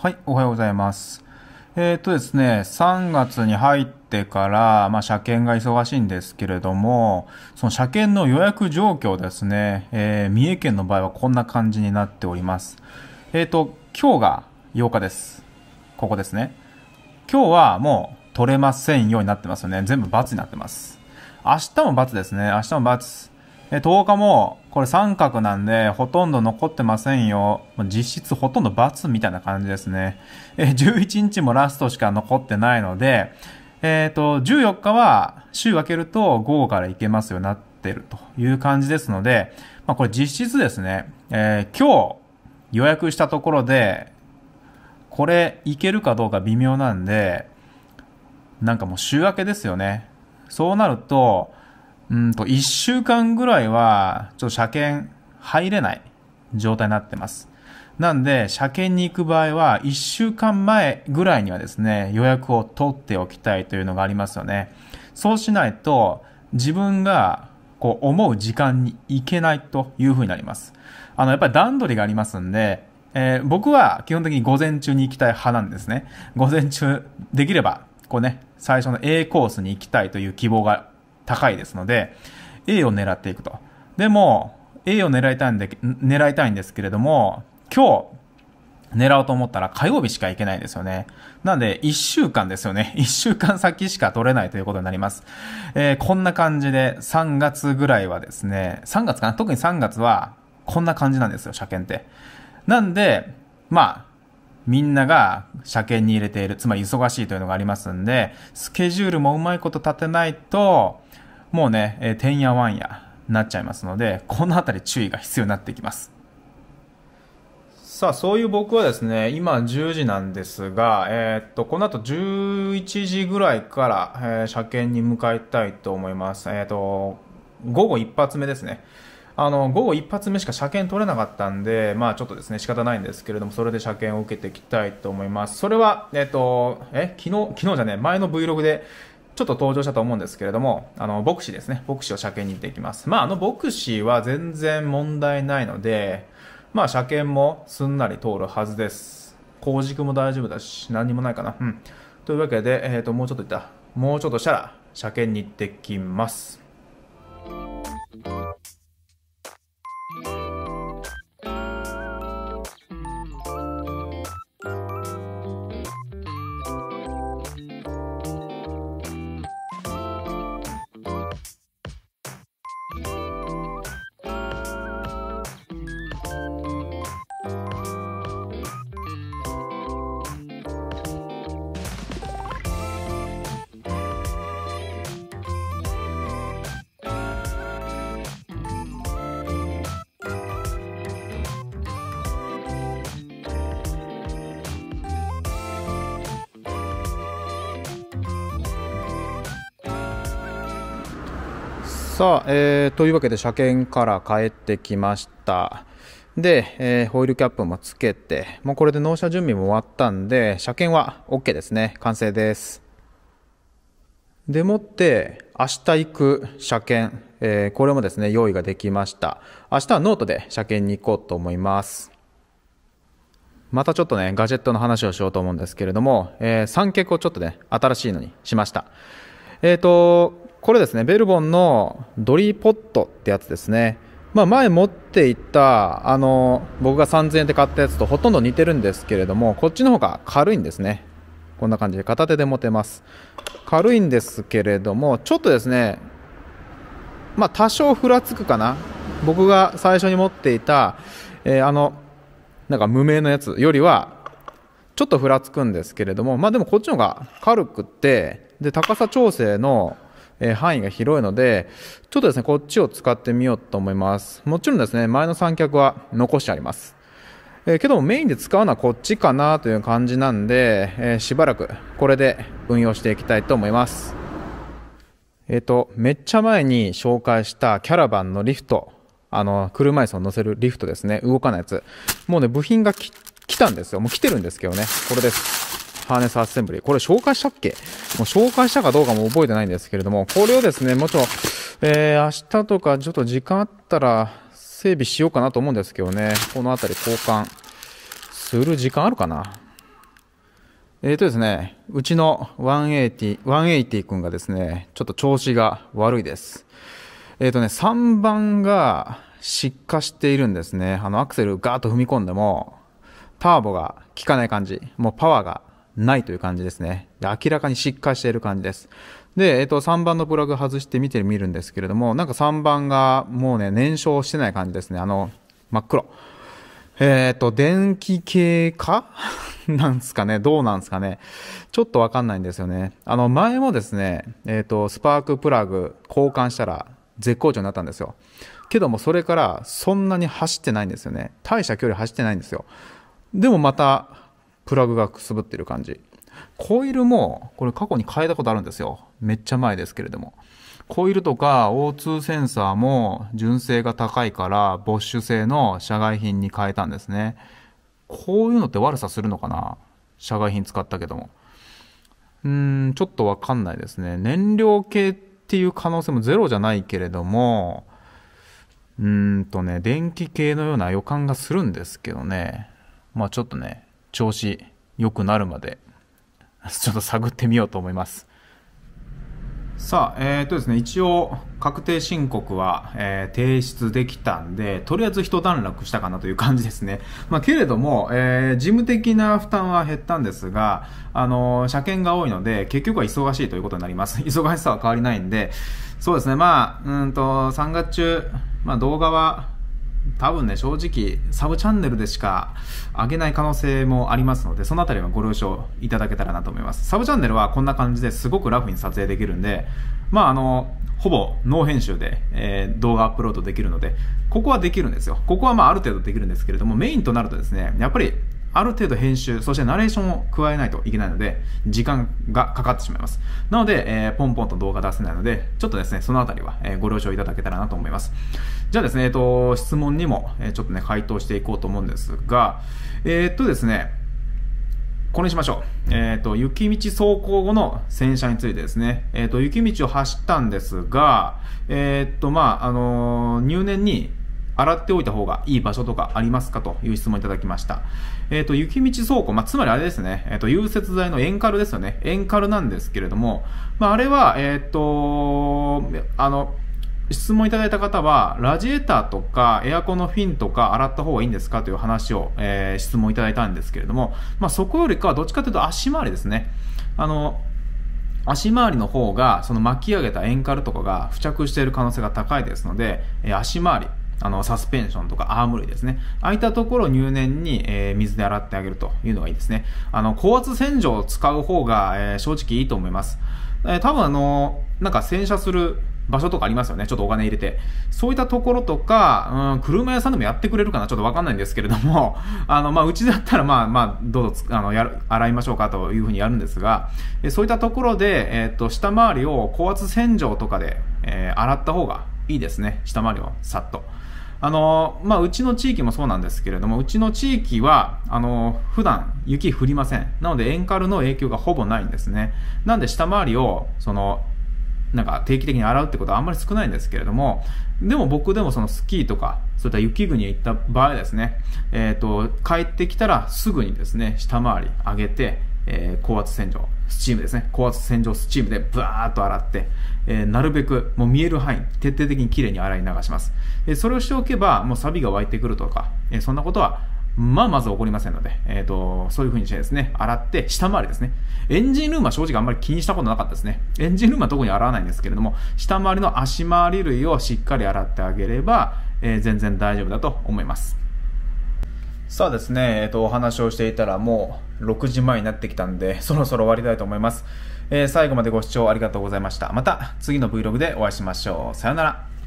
はい、おはようございます。えっ、とですね、3月に入ってから、まあ、車検が忙しいんですけれども、その車検の予約状況ですね、えー、三重県の場合はこんな感じになっております。えっ、と、今日が8日です。ここですね。今日はもう取れませんようになってますよね。全部×になってます。明日も×ですね。明日も×。10日も、これ三角なんで、ほとんど残ってませんよ。実質ほとんど×みたいな感じですね。え、11日もラストしか残ってないので、えっ、ー、と、14日は週明けると午後から行けますようになってるという感じですので、まあこれ実質ですね、えー、今日予約したところで、これ行けるかどうか微妙なんで、なんかもう週明けですよね。そうなると、うんと、1週間ぐらいは、ちょっと車検入れない状態になってます。なんで、車検に行く場合は、1週間前ぐらいにはですね、予約を取っておきたいというのがありますよね。そうしないと、自分が、こう、思う時間に行けないというふうになります。あの、やっぱり段取りがありますんで、えー、僕は基本的に午前中に行きたい派なんですね。午前中、できれば、こうね、最初の A コースに行きたいという希望が高いですので、A を狙っていくと。でも、A を狙いたいんで、狙いたいんですけれども、今日、狙おうと思ったら火曜日しか行けないですよね。なんで、1週間ですよね。1 週間先しか取れないということになります。えー、こんな感じで、3月ぐらいはですね、3月かな特に3月は、こんな感じなんですよ、車検って。なんで、まあ、みんなが車検に入れている、つまり忙しいというのがありますんで、スケジュールもうまいこと立てないと、もうね、えー、てんやわんやなっちゃいますので、このあたり注意が必要になってきます。さあ、そういう僕はですね、今10時なんですが、えー、っと、この後11時ぐらいから、えー、車検に向かいたいと思います。えー、っと、午後一発目ですね。あの午後一発目しか車検取れなかったんで、まあ、ちょっとですね仕方ないんですけれども、それで車検を受けていきたいと思います。それは、えっ、と、え、昨日、昨日じゃね、前の Vlog で、ちょっと登場したと思うんですけれども、あの、牧師ですね。牧師を車検に行っていきます。まあ、あの牧師は全然問題ないので、まあ、車検もすんなり通るはずです。工軸も大丈夫だし、何にもないかな。うん。というわけで、えっ、ー、と、もうちょっといった。もうちょっとしたら、車検に行ってきます。さあ、えー、というわけで車検から帰ってきましたで、えー、ホイールキャップもつけてもうこれで納車準備も終わったんで車検は OK ですね完成ですでもって明日行く車検、えー、これもですね用意ができました明日はノートで車検に行こうと思いますまたちょっとねガジェットの話をしようと思うんですけれども、えー、三脚をちょっとね新しいのにしましたえっ、ー、とこれですね、ベルボンのドリーポットってやつですね。まあ、前持っていた、あの、僕が3000円で買ったやつとほとんど似てるんですけれども、こっちの方が軽いんですね。こんな感じで片手で持てます。軽いんですけれども、ちょっとですね、まあ、多少ふらつくかな。僕が最初に持っていた、えー、あの、なんか無名のやつよりは、ちょっとふらつくんですけれども、まあでもこっちの方が軽くって、で、高さ調整のえ範囲が広いので、ちょっとですね、こっちを使ってみようと思います。もちろんですね、前の三脚は残してあります。えけどもメインで使うのはこっちかなという感じなんで、えしばらくこれで運用していきたいと思います。えっ、と、めっちゃ前に紹介したキャラバンのリフト、あの、車椅子を乗せるリフトですね、動かないやつ。もうね、部品が来たんですよ。もう来てるんですけどね、これです。ハーネスアッセンブリー。これ紹介したっけもう紹介したかどうかも覚えてないんですけれども、これをですね、もうちょ、えー、明日とかちょっと時間あったら整備しようかなと思うんですけどね、この辺り交換する時間あるかなえーとですね、うちの180、180君がですね、ちょっと調子が悪いです。えっ、ー、とね、3番が失火しているんですね。あの、アクセルガーッと踏み込んでも、ターボが効かない感じ。もうパワーがないという感じですね。で明らかに失火している感じです。で、えっと、3番のプラグ外して見てみるんですけれども、なんか3番がもうね、燃焼してない感じですね。あの、真っ黒。えっ、と、電気系か なんすかねどうなんすかねちょっとわかんないんですよね。あの、前もですね、えっ、ー、と、スパークプラグ交換したら絶好調になったんですよ。けども、それからそんなに走ってないんですよね。大した距離走ってないんですよ。でもまたプラグがくすぶってる感じ。コイルも、これ過去に変えたことあるんですよ。めっちゃ前ですけれども。コイルとか O2 センサーも純正が高いからボッシュ製の社外品に変えたんですね。こういうのって悪さするのかな社外品使ったけども。うーん、ちょっとわかんないですね。燃料系っていう可能性もゼロじゃないけれども、うーんとね、電気系のような予感がするんですけどね。まあちょっとね、調子良くなるまで ちょっと探ってみようと思いますさあ、えーとですね、一応確定申告は、えー、提出できたんでとりあえず一段落したかなという感じですね、まあ、けれども、えー、事務的な負担は減ったんですが、あのー、車検が多いので結局は忙しいということになります 忙しさは変わりないんでそうですねまあうんと3月中、まあ、動画は多分ね、正直、サブチャンネルでしか上げない可能性もありますので、そのあたりはご了承いただけたらなと思います。サブチャンネルはこんな感じですごくラフに撮影できるんで、まあ、あの、ほぼノー編集で、えー、動画アップロードできるので、ここはできるんですよ。ここはまあある程度できるんですけれども、メインとなるとですね、やっぱりある程度編集、そしてナレーションを加えないといけないので、時間がかかってしまいます。なので、えー、ポンポンと動画出せないので、ちょっとですね、そのあたりは、えー、ご了承いただけたらなと思います。じゃあですね、えっ、ー、と、質問にも、えちょっとね、回答していこうと思うんですが、えっとですね、これにしましょう。えっ、と、雪道走行後の洗車についてですね。えっ、と、雪道を走ったんですが、えっ、と、まあ、あの入念に洗っておいた方がいい場所とかありますかという質問いただきました。えっ、ー、と、雪道走行、まあ、つまりあれですね、えっ、ー、と、融雪剤の塩カルですよね。塩カルなんですけれども、まあ、あれは、えっ、ー、と、あの、質問いただいた方は、ラジエーターとかエアコンのフィンとか洗った方がいいんですかという話を、え質問いただいたんですけれども、まあ、そこよりかはどっちかというと足回りですね。あの、足回りの方がその巻き上げたエンカルとかが付着している可能性が高いですので、え足回り、あの、サスペンションとかアーム類ですね。ああいったところを入念に、えー、水で洗ってあげるというのがいいですね。あの、高圧洗浄を使う方が、えー、正直いいと思います。えー、多分あのなんか洗車する場所とかありますよね。ちょっとお金入れて。そういったところとか、うん、車屋さんでもやってくれるかなちょっとわかんないんですけれども、あの、まあ、うちだったら、まあ、まあ、どうぞ、あの、やる、洗いましょうかというふうにやるんですが、えそういったところで、えっ、と、下回りを高圧洗浄とかで、えー、洗った方がいいですね。下回りをさっと。あのまあ、うちの地域もそうなんですけれども、うちの地域は、あの普段雪降りません。なので、エンカルの影響がほぼないんですね。なんで、下回りを、その、なんか定期的に洗うってことはあんまり少ないんですけれども、でも僕でもそのスキーとか、そういった雪国へ行った場合ですね、えっ、ー、と、帰ってきたらすぐにですね、下回り上げて、えー、高圧洗浄、スチームですね。高圧洗浄スチームでバーッと洗って、えー、なるべくもう見える範囲、徹底的にきれいに洗い流します。えそれをしておけば、もう錆が湧いてくるとか、えそんなことは、まあ、まず起こりませんので、えっ、ー、と、そういう風にしてですね、洗って、下回りですね。エンジンルームは正直あんまり気にしたことなかったですね。エンジンルームは特に洗わないんですけれども、下回りの足回り類をしっかり洗ってあげれば、えー、全然大丈夫だと思います。さあですね、えっと、お話をしていたらもう6時前になってきたんで、そろそろ終わりたいと思います。えー、最後までご視聴ありがとうございました。また次の Vlog でお会いしましょう。さよなら。